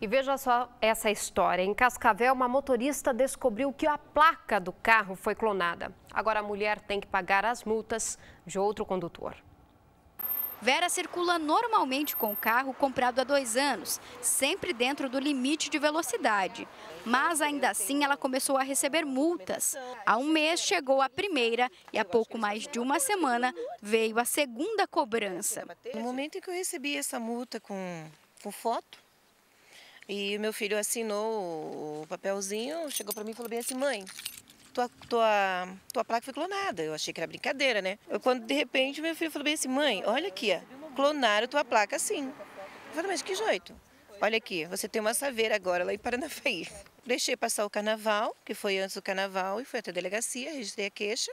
E veja só essa história. Em Cascavel, uma motorista descobriu que a placa do carro foi clonada. Agora a mulher tem que pagar as multas de outro condutor. Vera circula normalmente com o carro comprado há dois anos, sempre dentro do limite de velocidade. Mas ainda assim ela começou a receber multas. Há um mês chegou a primeira e há pouco mais de uma semana veio a segunda cobrança. No momento em que eu recebi essa multa com, com foto, e meu filho assinou o papelzinho, chegou para mim e falou bem assim: mãe, tua, tua, tua placa foi clonada. Eu achei que era brincadeira, né? Eu, quando de repente meu filho falou bem assim: mãe, olha aqui, ó, clonaram tua placa sim. Eu falei: mas que jeito? Olha aqui, você tem uma saveira agora lá em Paranafaí. Deixei passar o carnaval, que foi antes do carnaval, e fui até a delegacia, registrei a queixa,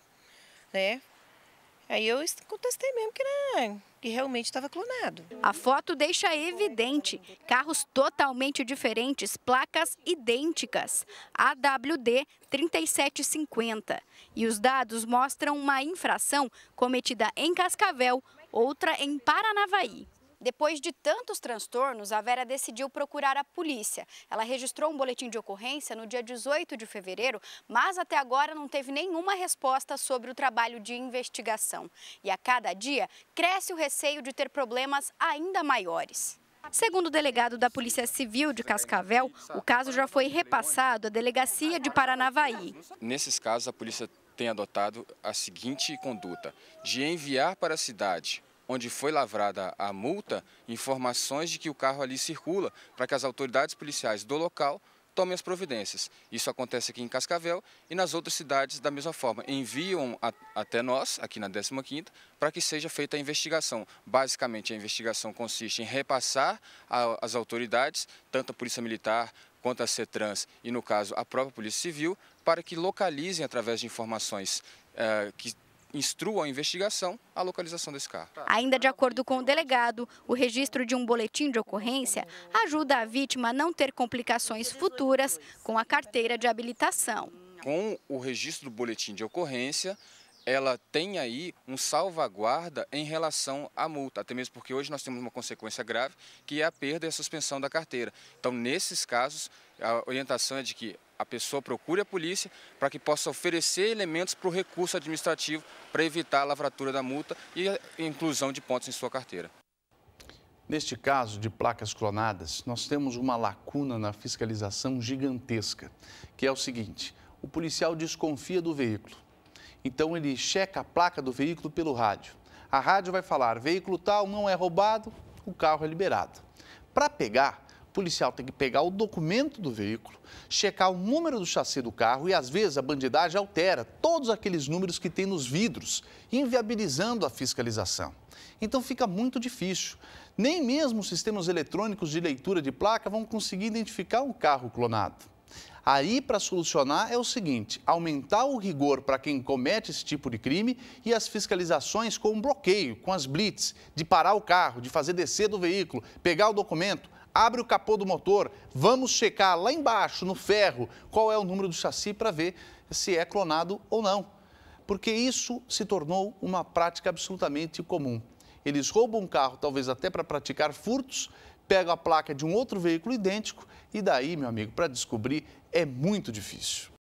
né? Aí eu contestei mesmo que era que realmente estava clonado. A foto deixa evidente carros totalmente diferentes, placas idênticas, AWD 3750. E os dados mostram uma infração cometida em Cascavel, outra em Paranavaí. Depois de tantos transtornos, a Vera decidiu procurar a polícia. Ela registrou um boletim de ocorrência no dia 18 de fevereiro, mas até agora não teve nenhuma resposta sobre o trabalho de investigação. E a cada dia cresce o receio de ter problemas ainda maiores. Segundo o delegado da Polícia Civil de Cascavel, o caso já foi repassado à delegacia de Paranavaí. Nesses casos, a polícia tem adotado a seguinte conduta: de enviar para a cidade onde foi lavrada a multa, informações de que o carro ali circula, para que as autoridades policiais do local tomem as providências. Isso acontece aqui em Cascavel e nas outras cidades da mesma forma. Enviam a, até nós, aqui na 15ª, para que seja feita a investigação. Basicamente, a investigação consiste em repassar às autoridades, tanto a Polícia Militar quanto a CETRANS e, no caso, a própria Polícia Civil, para que localizem, através de informações eh, que instrua a investigação a localização desse carro. Ainda de acordo com o delegado, o registro de um boletim de ocorrência ajuda a vítima a não ter complicações futuras com a carteira de habilitação. Com o registro do boletim de ocorrência, ela tem aí um salvaguarda em relação à multa, até mesmo porque hoje nós temos uma consequência grave, que é a perda e a suspensão da carteira. Então, nesses casos, a orientação é de que a pessoa procure a polícia para que possa oferecer elementos para o recurso administrativo para evitar a lavratura da multa e a inclusão de pontos em sua carteira. Neste caso de placas clonadas, nós temos uma lacuna na fiscalização gigantesca, que é o seguinte: o policial desconfia do veículo. Então ele checa a placa do veículo pelo rádio. A rádio vai falar: veículo tal não é roubado, o carro é liberado. Para pegar, policial tem que pegar o documento do veículo, checar o número do chassi do carro e, às vezes, a bandidagem altera todos aqueles números que tem nos vidros, inviabilizando a fiscalização. Então fica muito difícil. Nem mesmo sistemas eletrônicos de leitura de placa vão conseguir identificar um carro clonado. Aí, para solucionar, é o seguinte: aumentar o rigor para quem comete esse tipo de crime e as fiscalizações com bloqueio, com as blitz, de parar o carro, de fazer descer do veículo, pegar o documento, abre o capô do motor, vamos checar lá embaixo, no ferro, qual é o número do chassi para ver se é clonado ou não. Porque isso se tornou uma prática absolutamente comum. Eles roubam um carro, talvez até para praticar furtos, pegam a placa de um outro veículo idêntico e daí, meu amigo, para descobrir é muito difícil.